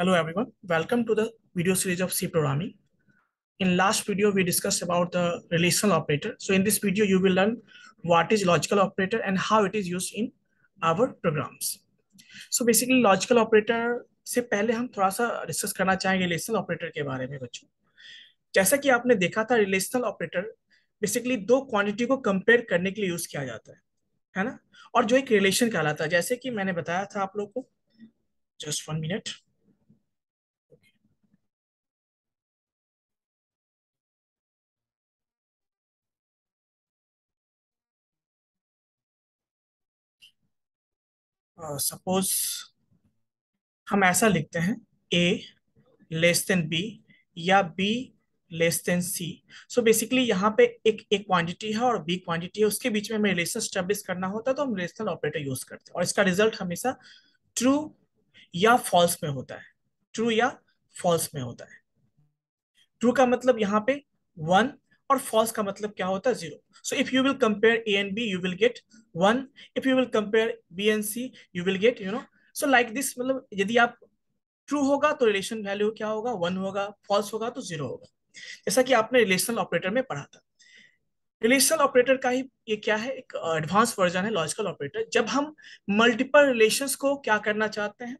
Hello everyone, welcome to the video series of C programming. In last video, we discussed about the relational operator. So in this video, you will learn what is logical operator and how it is used in our programs. So basically logical operator से पहले हम थोड़ा सा discuss करना चाहेंगे relational operator के बारे में बच्चों जैसा कि आपने देखा था रिलेशनल ऑपरेटर बेसिकली दो क्वांटिटी को कंपेयर करने के लिए यूज किया जाता है है ना और जो एक रिलेशन कहलाता है जैसे कि मैंने बताया था आप लोगों को जस्ट वन मिनट सपोज हम ऐसा लिखते हैं ए लेस देन बी या B less than C so basically यहाँ पे एक एक क्वांटिटी है और बी क्वांटिटी है उसके बीच में हमें रिलेशन स्टेब्लिश करना होता है तो हम रिलेशनल ऑपरेटर यूज करते हैं और इसका रिजल्ट हमेशा ट्रू या फॉल्स में होता है ट्रू या फॉल्स में होता है ट्रू का मतलब यहाँ पे वन और फॉल्स का मतलब क्या होता है zero so if you will compare A and B you will get one if you will compare B and C you will get you know so like this मतलब यदि आप ट्रू होगा तो रिलेशन वैल्यू क्या होगा one होगा false होगा तो जीरो होगा जैसा कि आपने रिलेशनल ऑपरेटर में पढ़ा था रिलेशनल ऑपरेटर का ही ये क्या है एक एडवांस वर्जन है लॉजिकल ऑपरेटर जब हम मल्टीपल रिलेशन को क्या करना चाहते हैं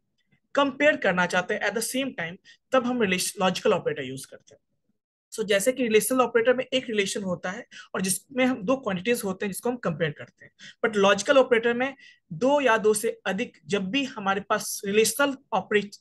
कंपेयर करना चाहते हैं एट द सेम टाइम तब हम रिलेशन लॉजिकल ऑपरेटर यूज करते हैं सो so, जैसे कि रिलेशनल ऑपरेटर में एक रिलेशन होता है और जिसमें हम दो क्वांटिटीज होते हैं जिसको हम कंपेयर करते हैं बट लॉजिकल ऑपरेटर में दो या दो से अधिक जब भी हमारे पास रिलेशनल ऑपरेट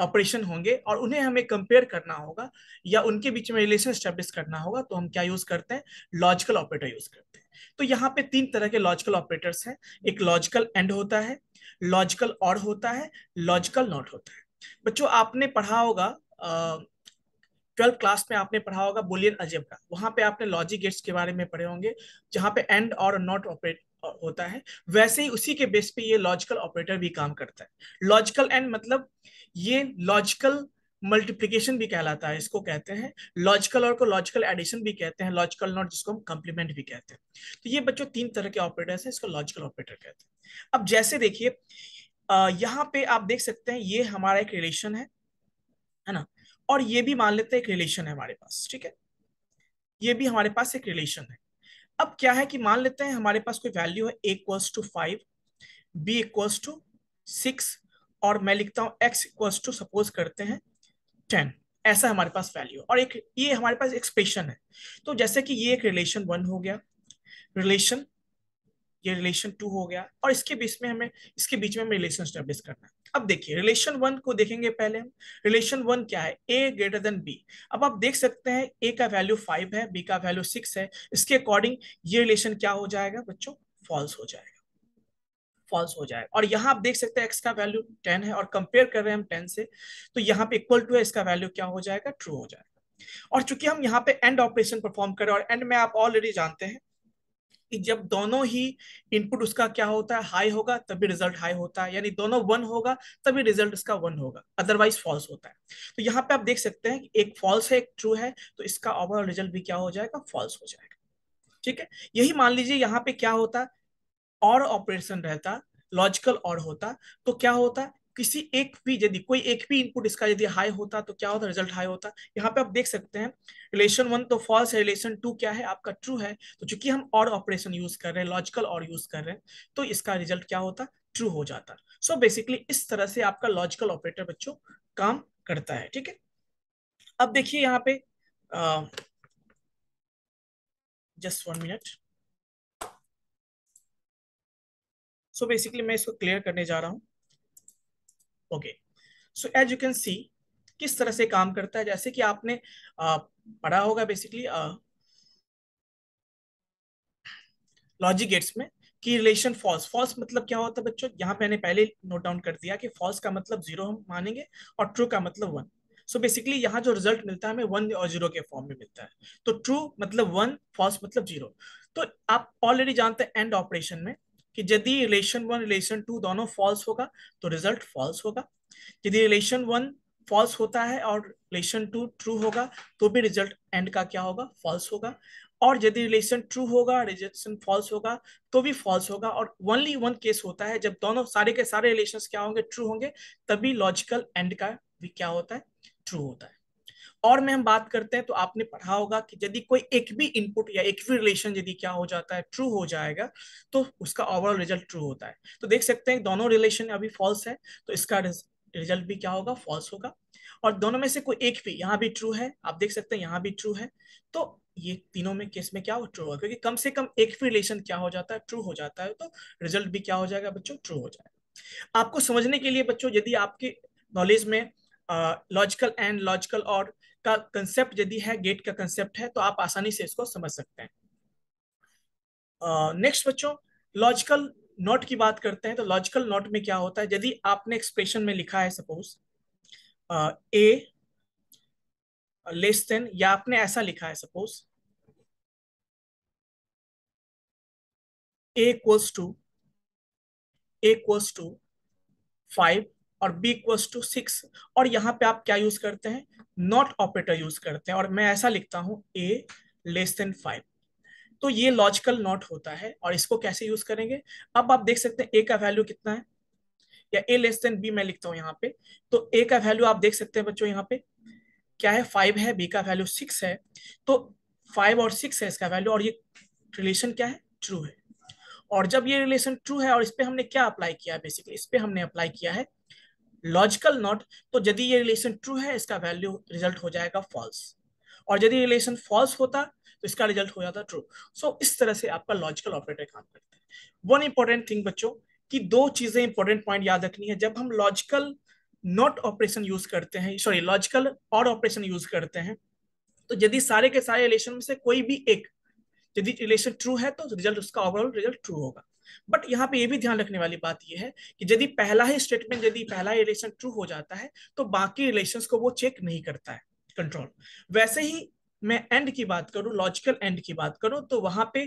ऑपरेशन होंगे और उन्हें हमें कंपेयर करना होगा या उनके बीच में रिलेशन स्टेब्लिश करना होगा तो हम क्या यूज करते हैं लॉजिकल ऑपरेटर यूज करते हैं तो यहाँ पे तीन तरह के लॉजिकल ऑपरेटर्स हैं एक लॉजिकल एंड होता है लॉजिकल और होता है लॉजिकल नॉट होता है बच्चों आपने पढ़ा होगा ट्वेल्थ क्लास में आपने पढ़ा होगा बुलियन अजेबरा वहां पे आपने लॉजिक गेट्स के बारे में पढ़े होंगे जहां पे एंड और नॉट ऑपरेट होता है वैसे ही उसी के बेस पे ये लॉजिकल ऑपरेटर भी काम करता है लॉजिकल एंड मतलब ये लॉजिकल मल्टीप्लीकेशन भी कहलाता है इसको कहते हैं लॉजिकल और को लॉजिकल एडिशन भी कहते हैं लॉजिकल नॉट जिसको हम कंप्लीमेंट भी कहते हैं तो ये बच्चों तीन तरह के ऑपरेटर्स हैं इसको लॉजिकल ऑपरेटर कहते हैं अब जैसे देखिए यहाँ पे आप देख सकते हैं ये हमारा एक रिलेशन है है ना और ये भी मान लेते हैं एक रिलेशन है हमारे पास ठीक है ये भी हमारे पास एक रिलेशन है अब क्या है कि मान लेते हैं हमारे पास कोई वैल्यू है A equals to five B equals to six और मैं लिखता हूं एक्स इक्वल्स टू सपोज करते हैं टेन ऐसा हमारे पास वैल्यू और एक ये हमारे पास एक्सप्रेशन है तो जैसे कि ये एक रिलेशन वन हो गया रिलेशन ये रिलेशन टू हो गया और इसके बीच में हमें इसके बीच में हमें रिलेशन स्टेब्लिश करना है अब देखिए रिलेशन वन को देखेंगे पहले हम रिलेशन वन क्या है ए ग्रेटर देन बी अब आप देख सकते हैं ए का वैल्यू फाइव है बी का वैल्यू सिक्स है इसके अकॉर्डिंग ये रिलेशन क्या हो जाएगा बच्चों फॉल्स हो जाएगा फॉल्स हो जाएगा और यहाँ आप देख सकते हैं एक्स का वैल्यू टेन है और कंपेयर कर रहे हैं हम टेन से तो यहाँ पे इक्वल टू है इसका वैल्यू क्या हो जाएगा ट्रू हो जाएगा और चूंकि हम यहाँ पे एंड ऑपरेशन परफॉर्म करें और एंड में आप ऑलरेडी जानते हैं जब दोनों ही इनपुट उसका क्या होता है हाई होगा तभी रिजल्ट हाई होता है यानी दोनों वन होगा तभी रिजल्ट इसका वन होगा अदरवाइज फॉल्स होता है तो यहाँ पे आप देख सकते हैं एक फॉल्स है एक ट्रू है तो इसका ओवरऑल रिजल्ट भी क्या हो जाएगा फॉल्स हो जाएगा ठीक है यही मान लीजिए यहाँ पे क्या होता और ऑपरेशन रहता लॉजिकल और होता तो क्या होता किसी एक भी यदि कोई एक भी इनपुट इसका यदि हाई होता तो क्या होता रिजल्ट हाई होता यहाँ पे आप देख सकते हैं रिलेशन वन तो फॉल्स है रिलेशन टू क्या है आपका ट्रू है तो चूंकि हम और ऑपरेशन यूज कर रहे हैं लॉजिकल और यूज कर रहे हैं तो इसका रिजल्ट क्या होता ट्रू हो जाता सो so बेसिकली इस तरह से आपका लॉजिकल ऑपरेटर बच्चों काम करता है ठीक है अब देखिए यहाँ पे just one minute so basically मैं इसको क्लियर करने जा रहा हूं okay so as you can see किस तरह से काम करता है जैसे कि आपने आ, पढ़ा होगा बेसिकली लॉजिक गेट्स में कि रिलेशन फॉल्स फॉल्स मतलब क्या होता है बच्चों यहाँ मैंने पहले नोट डाउन कर दिया कि फॉल्स का मतलब जीरो हम मानेंगे और ट्रू का मतलब वन सो बेसिकली यहाँ जो रिजल्ट मिलता है हमें वन और जीरो के फॉर्म में मिलता है तो ट्रू मतलब वन फॉल्स मतलब जीरो तो आप ऑलरेडी जानते हैं एंड ऑपरेशन में कि यदि रिलेशन वन रिलेशन टू दोनों फॉल्स होगा तो रिजल्ट फॉल्स होगा यदि रिलेशन वन फॉल्स होता है और रिलेशन टू ट्रू होगा तो भी रिजल्ट एंड का क्या होगा फॉल्स होगा और यदि रिलेशन ट्रू होगा रिजेक्शन फॉल्स होगा तो भी फॉल्स होगा और ओनली वन केस होता है जब दोनों सारे के सारे रिलेशन क्या होंगे ट्रू होंगे तभी लॉजिकल एंड का भी क्या होता है ट्रू होता है और में हम बात करते हैं तो आपने पढ़ा होगा कि यदि कोई एक भी इनपुट या एक भी रिलेशन यदि क्या हो जाता है ट्रू हो जाएगा तो उसका ओवरऑल रिजल्ट ट्रू होता है तो देख सकते हैं दोनों रिलेशन अभी फॉल्स है तो इसका रिजल्ट भी क्या होगा फॉल्स होगा और दोनों में से कोई एक भी यहाँ भी ट्रू है आप देख सकते हैं यहाँ भी ट्रू है तो ये तीनों में केस में क्या हो ट्रू होगा क्योंकि कम से कम एक भी रिलेशन क्या हो जाता है ट्रू हो जाता है तो रिजल्ट भी क्या हो जाएगा बच्चों ट्रू हो जाएगा आपको समझने के लिए बच्चों यदि आपके नॉलेज में लॉजिकल एंड लॉजिकल और का कंसेप्ट यदि है गेट का कंसेप्ट है तो आप आसानी से इसको समझ सकते हैं नेक्स्ट बच्चों लॉजिकल नोट की बात करते हैं तो लॉजिकल नॉट में क्या होता है यदि आपने एक्सप्रेशन में लिखा है सपोज ए लेस देन या आपने ऐसा लिखा है suppose equals to equals to five और b इक्वल्स टू सिक्स और यहाँ पे आप क्या यूज करते हैं नॉट ऑपरेटर यूज करते हैं और मैं ऐसा लिखता हूँ a लेस देन फाइव तो ये लॉजिकल नॉट होता है और इसको कैसे यूज करेंगे अब आप देख सकते हैं a का वैल्यू कितना है या a लेस देन b मैं लिखता हूँ यहाँ पे तो a का वैल्यू आप देख सकते हैं बच्चों यहाँ पे क्या है फाइव है बी का वैल्यू सिक्स है तो फाइव और सिक्स है इसका वैल्यू और ये रिलेशन क्या है ट्रू है और जब ये रिलेशन ट्रू है और इस पर हमने क्या अप्लाई किया है बेसिकली इस पर हमने अप्लाई किया है लॉजिकल नॉट तो यदि ये रिलेशन ट्रू है इसका वैल्यू रिजल्ट हो जाएगा फॉल्स और यदि रिलेशन फॉल्स होता तो इसका रिजल्ट हो जाता ट्रू सो so, इस तरह से आपका लॉजिकल ऑपरेटर काम करता है वन इंपॉर्टेंट थिंग बच्चों कि दो चीजें इंपॉर्टेंट पॉइंट याद रखनी है जब हम लॉजिकल नॉट ऑपरेशन यूज करते हैं सॉरी लॉजिकल और ऑपरेशन यूज करते हैं तो यदि सारे के सारे रिलेशन में से कोई भी एक यदि रिलेशन ट्रू है तो रिजल्ट उसका ओवरऑल रिजल्ट ट्रू होगा बट यहाँ पे ये भी ध्यान रखने वाली बात यह है कि यदि पहला ही स्टेटमेंट यदि पहला ही रिलेशन ट्रू हो जाता है तो बाकी रिलेशन को वो चेक नहीं करता है कंट्रोल वैसे ही मैं एंड की बात करूं लॉजिकल एंड की बात करूं तो वहां पे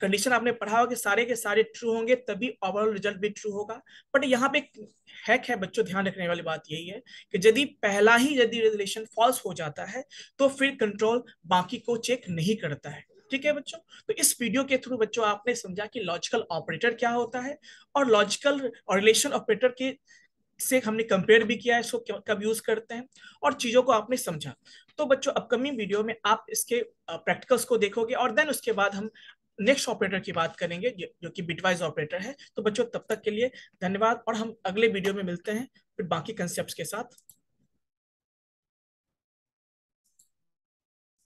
कंडीशन आपने पढ़ा होगा कि सारे के सारे ट्रू होंगे तभी ओवरऑल रिजल्ट भी ट्रू होगा बट यहाँ पे हैक है बच्चों ध्यान रखने वाली बात यही है कि यदि पहला ही यदि रिलेशन फॉल्स हो जाता है तो फिर कंट्रोल बाकी को चेक नहीं करता है ठीक है बच्चों तो इस वीडियो के थ्रू बच्चों आपने समझा कि लॉजिकल ऑपरेटर क्या होता है और लॉजिकल और रिलेशन ऑपरेटर के से हमने कंपेयर भी किया है इसको कब यूज करते हैं और चीजों को आपने समझा तो बच्चों अपकमिंग वीडियो में आप इसके प्रैक्टिकल्स को देखोगे और देन उसके बाद हम नेक्स्ट ऑपरेटर की बात करेंगे जो कि बिटवाइज ऑपरेटर है तो बच्चों तब तक के लिए धन्यवाद और हम अगले वीडियो में मिलते हैं फिर बाकी कंसेप्ट के साथ